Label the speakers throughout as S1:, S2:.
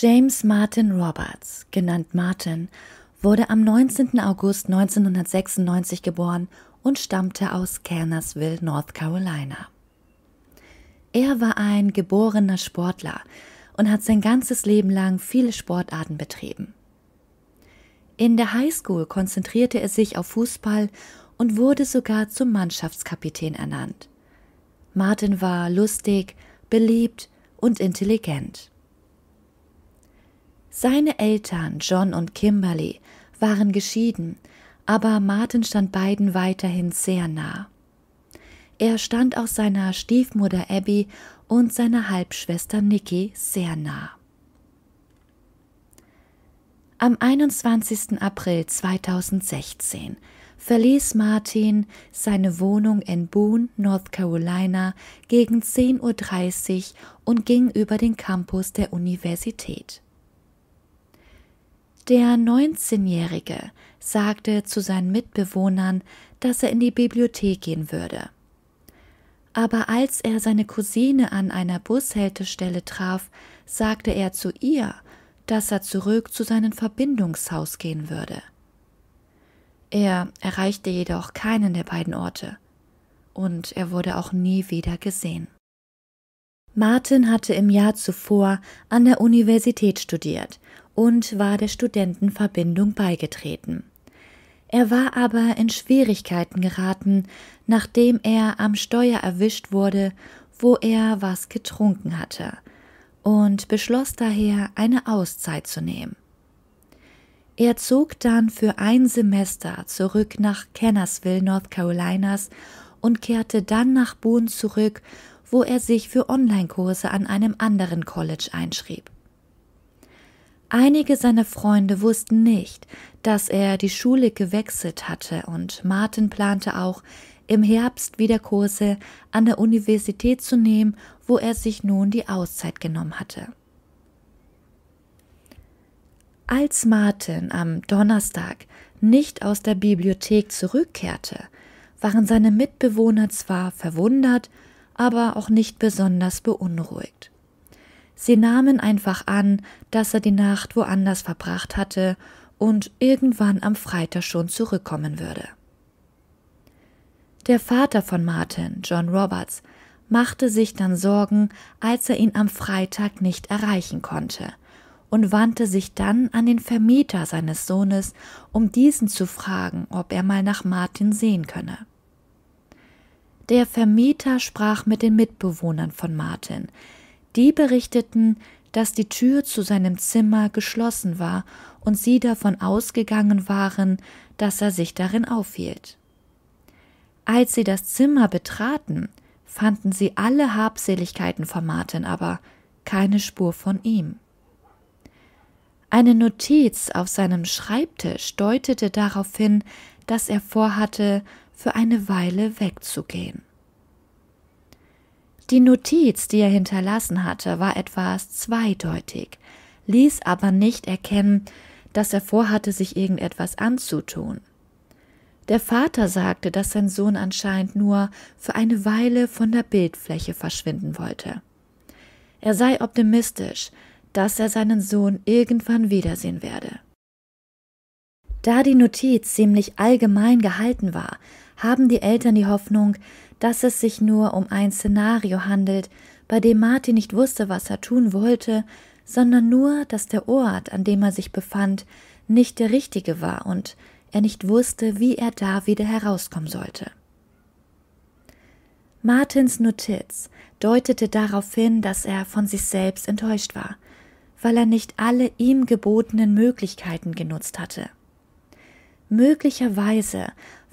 S1: James Martin Roberts, genannt Martin, wurde am 19. August 1996 geboren und stammte aus Kernersville, North Carolina. Er war ein geborener Sportler und hat sein ganzes Leben lang viele Sportarten betrieben. In der Highschool konzentrierte er sich auf Fußball und wurde sogar zum Mannschaftskapitän ernannt. Martin war lustig, beliebt und intelligent. Seine Eltern, John und Kimberly, waren geschieden, aber Martin stand beiden weiterhin sehr nah. Er stand auch seiner Stiefmutter Abby und seiner Halbschwester Nikki sehr nah. Am 21. April 2016 verließ Martin seine Wohnung in Boone, North Carolina gegen 10.30 Uhr und ging über den Campus der Universität. Der 19-Jährige sagte zu seinen Mitbewohnern, dass er in die Bibliothek gehen würde. Aber als er seine Cousine an einer Bushältestelle traf, sagte er zu ihr, dass er zurück zu seinem Verbindungshaus gehen würde. Er erreichte jedoch keinen der beiden Orte, und er wurde auch nie wieder gesehen. Martin hatte im Jahr zuvor an der Universität studiert und war der Studentenverbindung beigetreten. Er war aber in Schwierigkeiten geraten, nachdem er am Steuer erwischt wurde, wo er was getrunken hatte, und beschloss daher, eine Auszeit zu nehmen. Er zog dann für ein Semester zurück nach Kennersville, North Carolinas und kehrte dann nach Boone zurück, wo er sich für Online-Kurse an einem anderen College einschrieb. Einige seiner Freunde wussten nicht, dass er die Schule gewechselt hatte und Martin plante auch, im Herbst wieder Kurse an der Universität zu nehmen, wo er sich nun die Auszeit genommen hatte. Als Martin am Donnerstag nicht aus der Bibliothek zurückkehrte, waren seine Mitbewohner zwar verwundert, aber auch nicht besonders beunruhigt. Sie nahmen einfach an, dass er die Nacht woanders verbracht hatte und irgendwann am Freitag schon zurückkommen würde. Der Vater von Martin, John Roberts, machte sich dann Sorgen, als er ihn am Freitag nicht erreichen konnte, und wandte sich dann an den Vermieter seines Sohnes, um diesen zu fragen, ob er mal nach Martin sehen könne. Der Vermieter sprach mit den Mitbewohnern von Martin, die berichteten, dass die Tür zu seinem Zimmer geschlossen war und sie davon ausgegangen waren, dass er sich darin aufhielt. Als sie das Zimmer betraten, fanden sie alle Habseligkeiten von Martin, aber keine Spur von ihm. Eine Notiz auf seinem Schreibtisch deutete darauf hin, dass er vorhatte, für eine Weile wegzugehen. Die Notiz, die er hinterlassen hatte, war etwas zweideutig, ließ aber nicht erkennen, dass er vorhatte, sich irgendetwas anzutun. Der Vater sagte, dass sein Sohn anscheinend nur für eine Weile von der Bildfläche verschwinden wollte. Er sei optimistisch, dass er seinen Sohn irgendwann wiedersehen werde. Da die Notiz ziemlich allgemein gehalten war, haben die Eltern die Hoffnung, dass es sich nur um ein Szenario handelt, bei dem Martin nicht wusste, was er tun wollte, sondern nur, dass der Ort, an dem er sich befand, nicht der richtige war und er nicht wusste, wie er da wieder herauskommen sollte. Martins Notiz deutete darauf hin, dass er von sich selbst enttäuscht war, weil er nicht alle ihm gebotenen Möglichkeiten genutzt hatte. Möglicherweise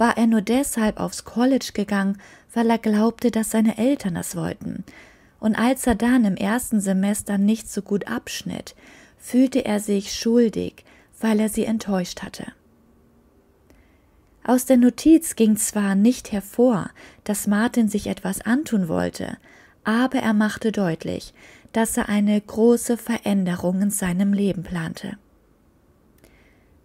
S1: war er nur deshalb aufs College gegangen, weil er glaubte, dass seine Eltern das wollten. Und als er dann im ersten Semester nicht so gut abschnitt, fühlte er sich schuldig, weil er sie enttäuscht hatte. Aus der Notiz ging zwar nicht hervor, dass Martin sich etwas antun wollte, aber er machte deutlich, dass er eine große Veränderung in seinem Leben plante.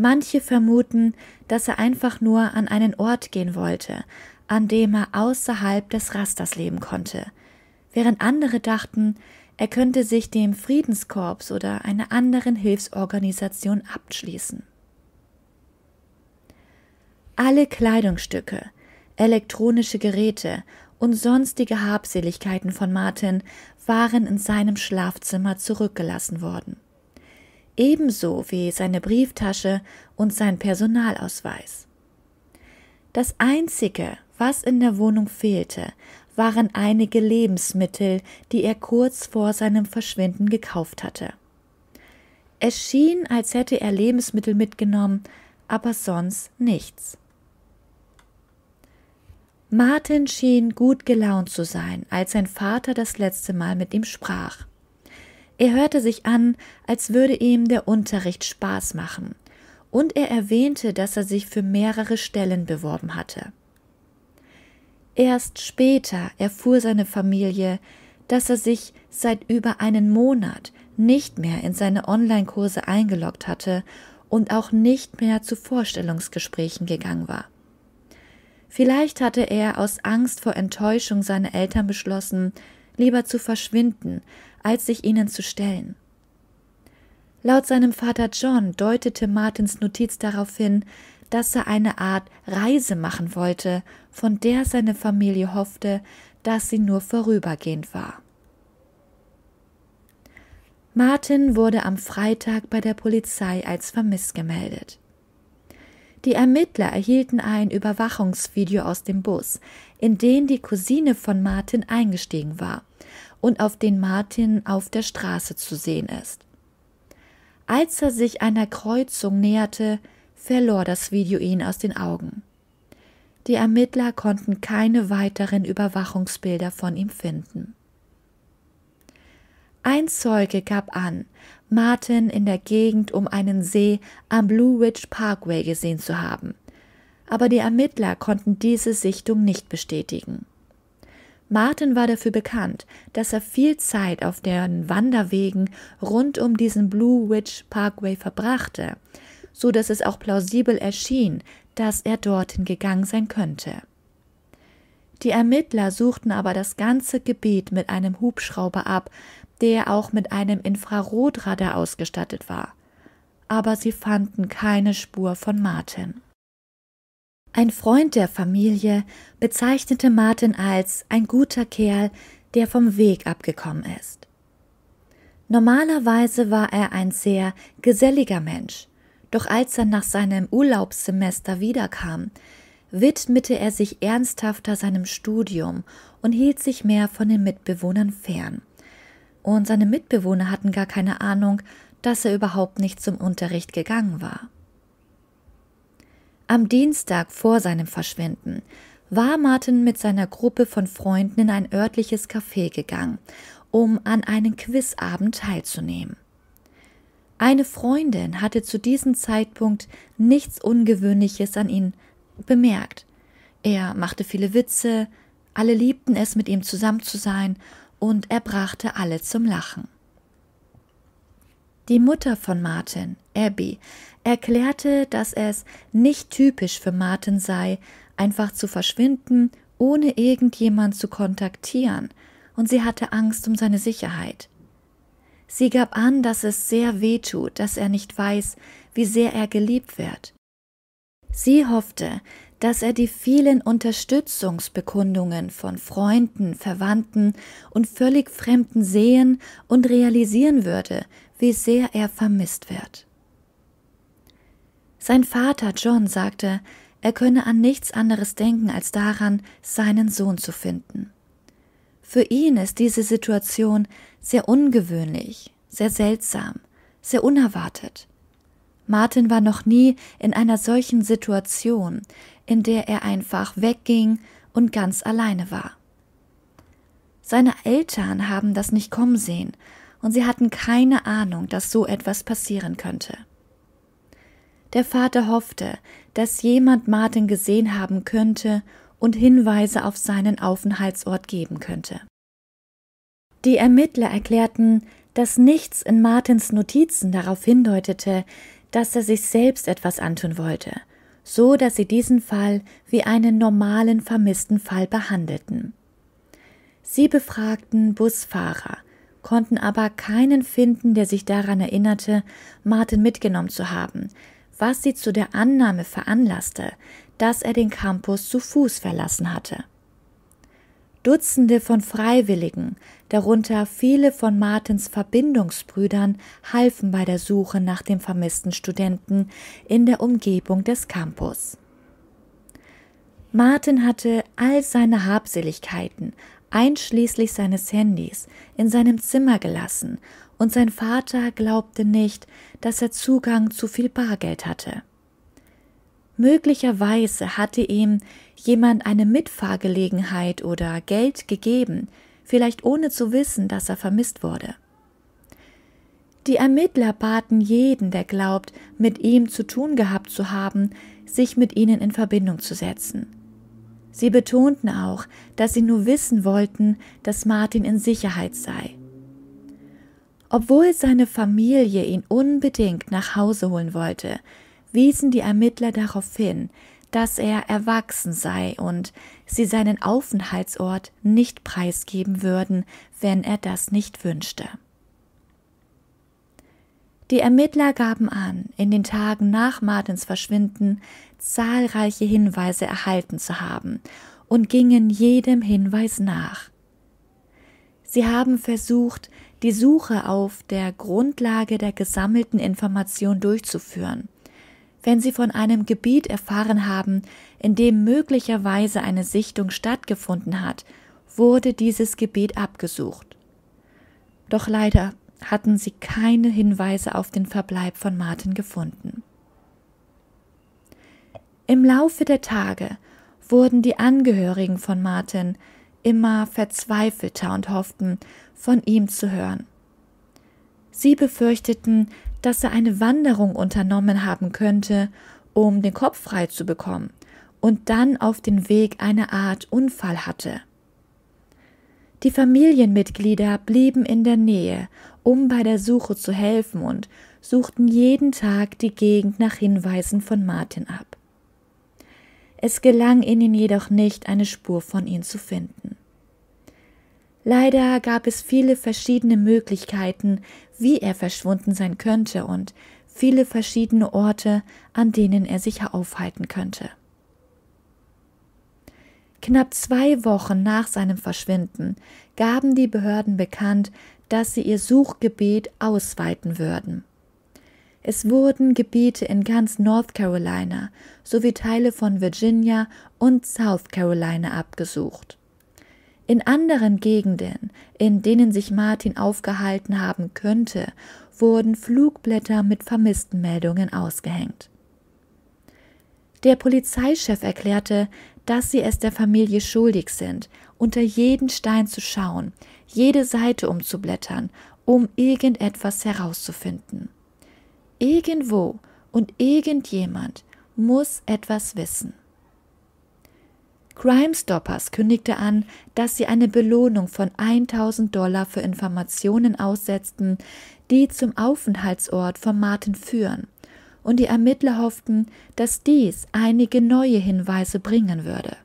S1: Manche vermuten, dass er einfach nur an einen Ort gehen wollte, an dem er außerhalb des Rasters leben konnte, während andere dachten, er könnte sich dem Friedenskorps oder einer anderen Hilfsorganisation abschließen. Alle Kleidungsstücke, elektronische Geräte und sonstige Habseligkeiten von Martin waren in seinem Schlafzimmer zurückgelassen worden ebenso wie seine Brieftasche und sein Personalausweis. Das Einzige, was in der Wohnung fehlte, waren einige Lebensmittel, die er kurz vor seinem Verschwinden gekauft hatte. Es schien, als hätte er Lebensmittel mitgenommen, aber sonst nichts. Martin schien gut gelaunt zu sein, als sein Vater das letzte Mal mit ihm sprach. Er hörte sich an, als würde ihm der Unterricht Spaß machen, und er erwähnte, dass er sich für mehrere Stellen beworben hatte. Erst später erfuhr seine Familie, dass er sich seit über einen Monat nicht mehr in seine Online-Kurse eingeloggt hatte und auch nicht mehr zu Vorstellungsgesprächen gegangen war. Vielleicht hatte er aus Angst vor Enttäuschung seine Eltern beschlossen, lieber zu verschwinden, als sich ihnen zu stellen. Laut seinem Vater John deutete Martins Notiz darauf hin, dass er eine Art Reise machen wollte, von der seine Familie hoffte, dass sie nur vorübergehend war. Martin wurde am Freitag bei der Polizei als vermisst gemeldet. Die Ermittler erhielten ein Überwachungsvideo aus dem Bus, in den die Cousine von Martin eingestiegen war und auf den Martin auf der Straße zu sehen ist. Als er sich einer Kreuzung näherte, verlor das Video ihn aus den Augen. Die Ermittler konnten keine weiteren Überwachungsbilder von ihm finden. Ein Zeuge gab an, Martin in der Gegend um einen See am Blue Ridge Parkway gesehen zu haben, aber die Ermittler konnten diese Sichtung nicht bestätigen. Martin war dafür bekannt, dass er viel Zeit auf den Wanderwegen rund um diesen Blue Ridge Parkway verbrachte, so dass es auch plausibel erschien, dass er dorthin gegangen sein könnte. Die Ermittler suchten aber das ganze Gebiet mit einem Hubschrauber ab, der auch mit einem Infrarotradar ausgestattet war. Aber sie fanden keine Spur von Martin. Ein Freund der Familie bezeichnete Martin als ein guter Kerl, der vom Weg abgekommen ist. Normalerweise war er ein sehr geselliger Mensch, doch als er nach seinem Urlaubssemester wiederkam, widmete er sich ernsthafter seinem Studium und hielt sich mehr von den Mitbewohnern fern. Und seine Mitbewohner hatten gar keine Ahnung, dass er überhaupt nicht zum Unterricht gegangen war. Am Dienstag vor seinem Verschwinden war Martin mit seiner Gruppe von Freunden in ein örtliches Café gegangen, um an einem Quizabend teilzunehmen. Eine Freundin hatte zu diesem Zeitpunkt nichts Ungewöhnliches an ihn bemerkt. Er machte viele Witze, alle liebten es, mit ihm zusammen zu sein, und er brachte alle zum Lachen. Die Mutter von Martin, Abby, erklärte, dass es nicht typisch für Martin sei, einfach zu verschwinden, ohne irgendjemand zu kontaktieren, und sie hatte Angst um seine Sicherheit. Sie gab an, dass es sehr weh tut, dass er nicht weiß, wie sehr er geliebt wird. Sie hoffte, dass er die vielen Unterstützungsbekundungen von Freunden, Verwandten und völlig Fremden sehen und realisieren würde, wie sehr er vermisst wird. Sein Vater John sagte, er könne an nichts anderes denken als daran, seinen Sohn zu finden. Für ihn ist diese Situation sehr ungewöhnlich, sehr seltsam, sehr unerwartet. Martin war noch nie in einer solchen Situation, in der er einfach wegging und ganz alleine war. Seine Eltern haben das nicht kommen sehen, und sie hatten keine Ahnung, dass so etwas passieren könnte. Der Vater hoffte, dass jemand Martin gesehen haben könnte und Hinweise auf seinen Aufenthaltsort geben könnte. Die Ermittler erklärten, dass nichts in Martins Notizen darauf hindeutete, dass er sich selbst etwas antun wollte, so dass sie diesen Fall wie einen normalen vermissten Fall behandelten. Sie befragten Busfahrer, konnten aber keinen finden, der sich daran erinnerte, Martin mitgenommen zu haben, was sie zu der Annahme veranlasste, dass er den Campus zu Fuß verlassen hatte. Dutzende von Freiwilligen, darunter viele von Martins Verbindungsbrüdern, halfen bei der Suche nach dem vermissten Studenten in der Umgebung des Campus. Martin hatte all seine Habseligkeiten, einschließlich seines Handys, in seinem Zimmer gelassen und sein Vater glaubte nicht, dass er Zugang zu viel Bargeld hatte. Möglicherweise hatte ihm jemand eine Mitfahrgelegenheit oder Geld gegeben, vielleicht ohne zu wissen, dass er vermisst wurde. Die Ermittler baten jeden, der glaubt, mit ihm zu tun gehabt zu haben, sich mit ihnen in Verbindung zu setzen. Sie betonten auch, dass sie nur wissen wollten, dass Martin in Sicherheit sei obwohl seine Familie ihn unbedingt nach Hause holen wollte, wiesen die Ermittler darauf hin, dass er erwachsen sei und sie seinen Aufenthaltsort nicht preisgeben würden, wenn er das nicht wünschte. Die Ermittler gaben an, in den Tagen nach Martins Verschwinden zahlreiche Hinweise erhalten zu haben und gingen jedem Hinweis nach. Sie haben versucht, die Suche auf der Grundlage der gesammelten Information durchzuführen. Wenn Sie von einem Gebiet erfahren haben, in dem möglicherweise eine Sichtung stattgefunden hat, wurde dieses Gebiet abgesucht. Doch leider hatten sie keine Hinweise auf den Verbleib von Martin gefunden. Im Laufe der Tage wurden die Angehörigen von Martin immer verzweifelter und hofften, von ihm zu hören. Sie befürchteten, dass er eine Wanderung unternommen haben könnte, um den Kopf frei zu bekommen, und dann auf dem Weg eine Art Unfall hatte. Die Familienmitglieder blieben in der Nähe, um bei der Suche zu helfen und suchten jeden Tag die Gegend nach Hinweisen von Martin ab. Es gelang ihnen jedoch nicht, eine Spur von ihm zu finden. Leider gab es viele verschiedene Möglichkeiten, wie er verschwunden sein könnte und viele verschiedene Orte, an denen er sich aufhalten könnte. Knapp zwei Wochen nach seinem Verschwinden gaben die Behörden bekannt, dass sie ihr Suchgebiet ausweiten würden. Es wurden Gebiete in ganz North Carolina sowie Teile von Virginia und South Carolina abgesucht. In anderen Gegenden, in denen sich Martin aufgehalten haben könnte, wurden Flugblätter mit Vermisstenmeldungen ausgehängt. Der Polizeichef erklärte, dass sie es der Familie schuldig sind, unter jeden Stein zu schauen, jede Seite umzublättern, um irgendetwas herauszufinden. Irgendwo und irgendjemand muss etwas wissen. Crime Stoppers kündigte an, dass sie eine Belohnung von 1000 Dollar für Informationen aussetzten, die zum Aufenthaltsort von Martin führen, und die Ermittler hofften, dass dies einige neue Hinweise bringen würde.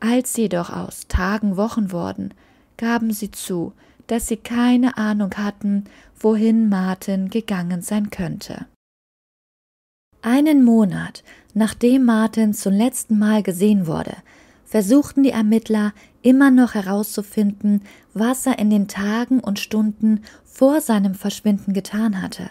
S1: Als sie jedoch aus Tagen Wochen wurden, gaben sie zu, dass sie keine Ahnung hatten, wohin Martin gegangen sein könnte. Einen Monat nachdem Martin zum letzten Mal gesehen wurde, versuchten die Ermittler immer noch herauszufinden, was er in den Tagen und Stunden vor seinem Verschwinden getan hatte.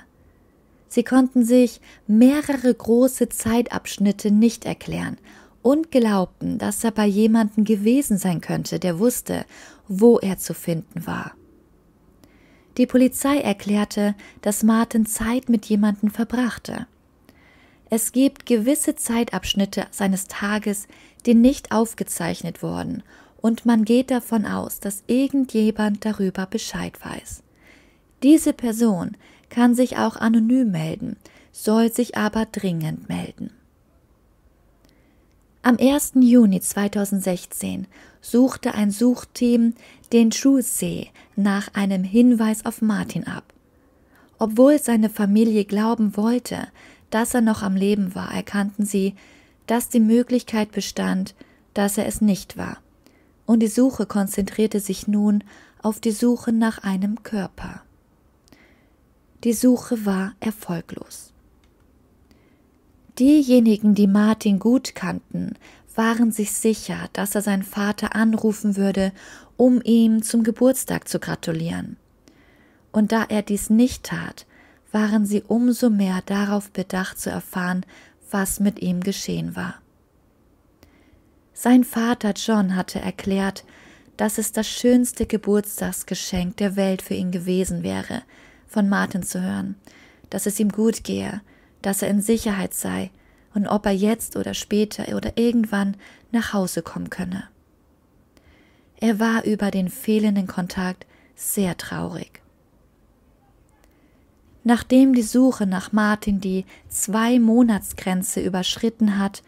S1: Sie konnten sich mehrere große Zeitabschnitte nicht erklären und glaubten, dass er bei jemandem gewesen sein könnte, der wusste, wo er zu finden war. Die Polizei erklärte, dass Martin Zeit mit jemandem verbrachte – es gibt gewisse Zeitabschnitte seines Tages, die nicht aufgezeichnet wurden, und man geht davon aus, dass irgendjemand darüber Bescheid weiß. Diese Person kann sich auch anonym melden, soll sich aber dringend melden. Am 1. Juni 2016 suchte ein Suchteam den Chusee nach einem Hinweis auf Martin ab. Obwohl seine Familie glauben wollte, dass er noch am Leben war, erkannten sie, dass die Möglichkeit bestand, dass er es nicht war. Und die Suche konzentrierte sich nun auf die Suche nach einem Körper. Die Suche war erfolglos. Diejenigen, die Martin gut kannten, waren sich sicher, dass er seinen Vater anrufen würde, um ihm zum Geburtstag zu gratulieren. Und da er dies nicht tat, waren sie umso mehr darauf bedacht zu erfahren, was mit ihm geschehen war. Sein Vater John hatte erklärt, dass es das schönste Geburtstagsgeschenk der Welt für ihn gewesen wäre, von Martin zu hören, dass es ihm gut gehe, dass er in Sicherheit sei und ob er jetzt oder später oder irgendwann nach Hause kommen könne. Er war über den fehlenden Kontakt sehr traurig. Nachdem die Suche nach Martin die Zwei-Monats-Grenze überschritten hat,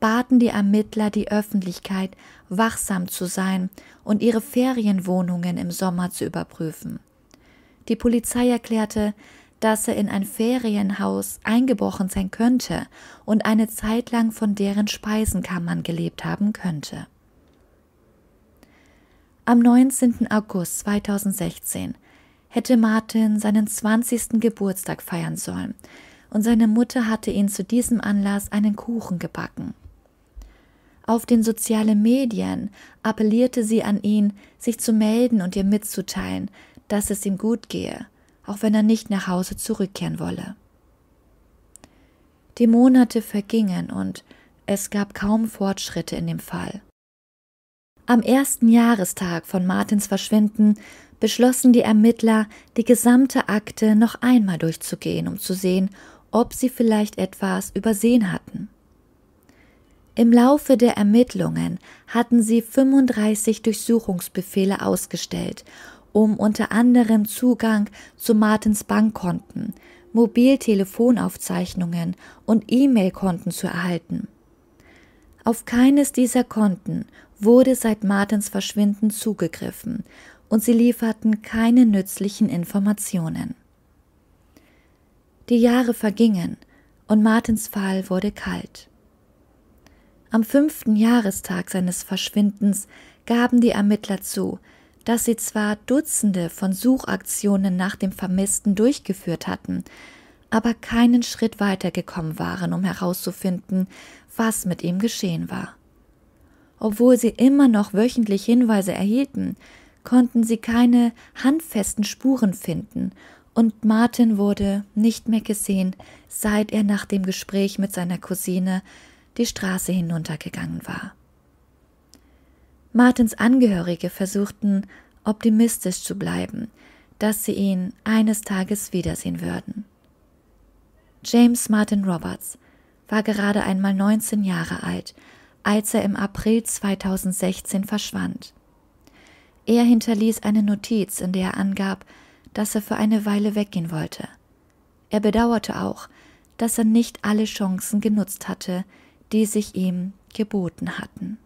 S1: baten die Ermittler die Öffentlichkeit, wachsam zu sein und ihre Ferienwohnungen im Sommer zu überprüfen. Die Polizei erklärte, dass er in ein Ferienhaus eingebrochen sein könnte und eine Zeit lang von deren Speisenkammern gelebt haben könnte. Am 19. August 2016 hätte Martin seinen 20. Geburtstag feiern sollen, und seine Mutter hatte ihn zu diesem Anlass einen Kuchen gebacken. Auf den sozialen Medien appellierte sie an ihn, sich zu melden und ihr mitzuteilen, dass es ihm gut gehe, auch wenn er nicht nach Hause zurückkehren wolle. Die Monate vergingen und es gab kaum Fortschritte in dem Fall. Am ersten Jahrestag von Martins Verschwinden beschlossen die Ermittler, die gesamte Akte noch einmal durchzugehen, um zu sehen, ob sie vielleicht etwas übersehen hatten. Im Laufe der Ermittlungen hatten sie 35 Durchsuchungsbefehle ausgestellt, um unter anderem Zugang zu Martins Bankkonten, Mobiltelefonaufzeichnungen und E-Mail-Konten zu erhalten. Auf keines dieser Konten wurde seit Martins Verschwinden zugegriffen und sie lieferten keine nützlichen Informationen. Die Jahre vergingen und Martins Fall wurde kalt. Am fünften Jahrestag seines Verschwindens gaben die Ermittler zu, dass sie zwar Dutzende von Suchaktionen nach dem Vermissten durchgeführt hatten, aber keinen Schritt weitergekommen waren, um herauszufinden, was mit ihm geschehen war. Obwohl sie immer noch wöchentlich Hinweise erhielten, konnten sie keine handfesten Spuren finden, und Martin wurde nicht mehr gesehen, seit er nach dem Gespräch mit seiner Cousine die Straße hinuntergegangen war. Martins Angehörige versuchten, optimistisch zu bleiben, dass sie ihn eines Tages wiedersehen würden. James Martin Roberts war gerade einmal 19 Jahre alt als er im April 2016 verschwand. Er hinterließ eine Notiz, in der er angab, dass er für eine Weile weggehen wollte. Er bedauerte auch, dass er nicht alle Chancen genutzt hatte, die sich ihm geboten hatten.